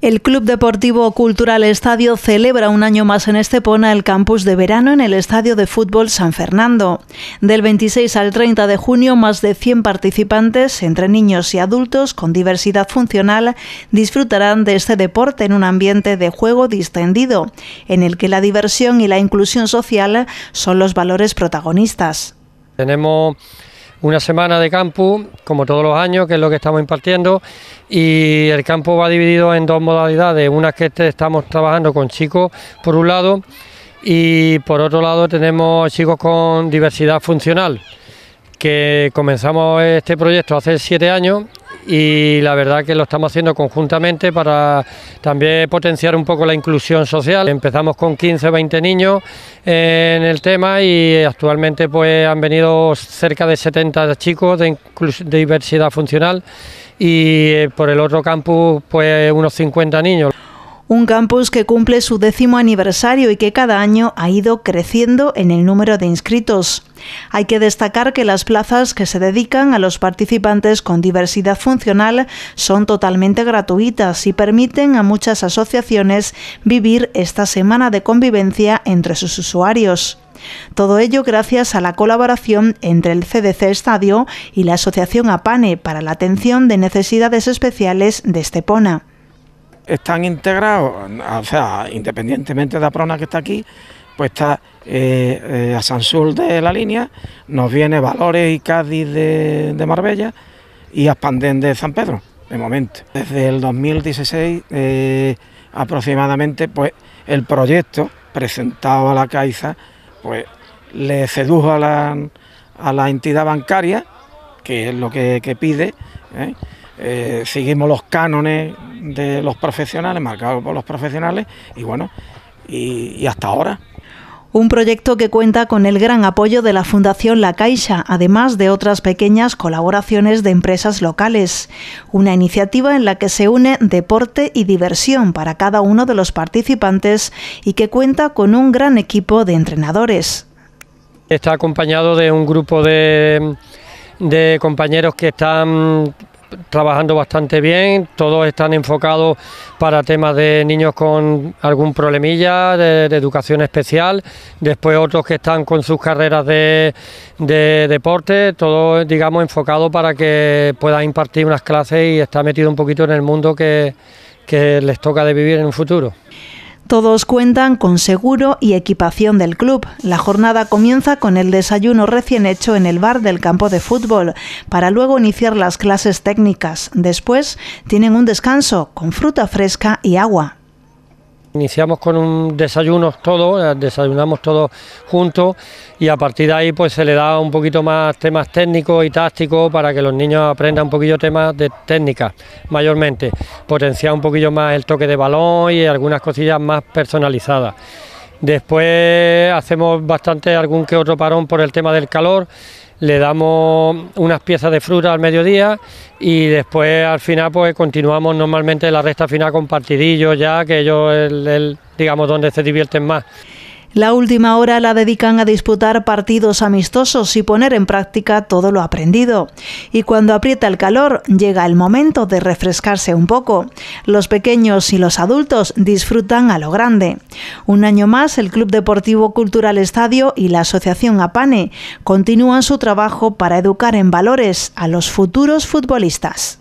El Club Deportivo Cultural Estadio celebra un año más en Estepona el campus de verano en el Estadio de Fútbol San Fernando. Del 26 al 30 de junio, más de 100 participantes, entre niños y adultos con diversidad funcional, disfrutarán de este deporte en un ambiente de juego distendido, en el que la diversión y la inclusión social son los valores protagonistas. Tenemos una semana de campus, como todos los años, que es lo que estamos impartiendo, y el campo va dividido en dos modalidades, una que este, estamos trabajando con chicos, por un lado, y por otro lado tenemos chicos con diversidad funcional, que comenzamos este proyecto hace siete años y la verdad que lo estamos haciendo conjuntamente para también potenciar un poco la inclusión social. Empezamos con 15 o 20 niños eh, en el tema y actualmente pues han venido cerca de 70 chicos de, diversidad funcional y eh, por el otro campus pues unos 50 niños un campus que cumple su décimo aniversario y que cada año ha ido creciendo en el número de inscritos. Hay que destacar que las plazas que se dedican a los participantes con diversidad funcional son totalmente gratuitas y permiten a muchas asociaciones vivir esta semana de convivencia entre sus usuarios. Todo ello gracias a la colaboración entre el CDC Estadio y la Asociación APANE para la atención de necesidades especiales de Estepona están integrados, o sea, independientemente de la Aprona que está aquí, pues está eh, eh, a San a de la línea, nos viene Valores y Cádiz de, Marbella y Aspandén de San Pedro, de momento. Desde el 2016 eh, aproximadamente, pues el proyecto presentado a la Caixa, pues le sedujo a la, a la entidad bancaria, que es lo que pide, eh, seguimos los cánones de los profesionales, marcados por los profesionales, y bueno, y, hasta ahora. Un proyecto que cuenta con el gran apoyo de la Fundación La Caixa, además de otras pequeñas colaboraciones de empresas locales. Una iniciativa en la que se une deporte y diversión para cada uno de los participantes y que cuenta con un gran equipo de entrenadores. Está acompañado de un grupo de, de compañeros que están trabajando bastante bien, todos están enfocados para temas de niños con algún problemilla, de, educación especial, después otros que están con sus carreras de, de deporte, todo digamos enfocado para que puedan impartir unas clases y está metido un poquito en el mundo que, que les toca de vivir en un futuro. Todos cuentan con seguro y equipación del club. La jornada comienza con el desayuno recién hecho en el bar del campo de fútbol, para luego iniciar las clases técnicas. Después tienen un descanso con fruta fresca y agua. Iniciamos con un desayuno todos, eh, desayunamos todos juntos y a partir de ahí pues se le da un poquito más temas técnicos y tácticos para que los niños aprendan un poquillo temas de técnica mayormente, potenciar un poquillo más el toque de balón y algunas cosillas más personalizadas. Después hacemos bastante algún que otro parón por el tema del calor le damos unas piezas de fruta al mediodía y después al final pues continuamos normalmente la resta final con partidillos ya, que ellos digamos donde se divierten más. La última hora la dedican a disputar partidos amistosos y poner en práctica todo lo aprendido. Y cuando aprieta el calor, llega el momento de refrescarse un poco. Los pequeños y los adultos disfrutan a lo grande. Un año más, el Club Deportivo Cultural Estadio y la Asociación APANE continúan su trabajo para educar en valores a los futuros futbolistas.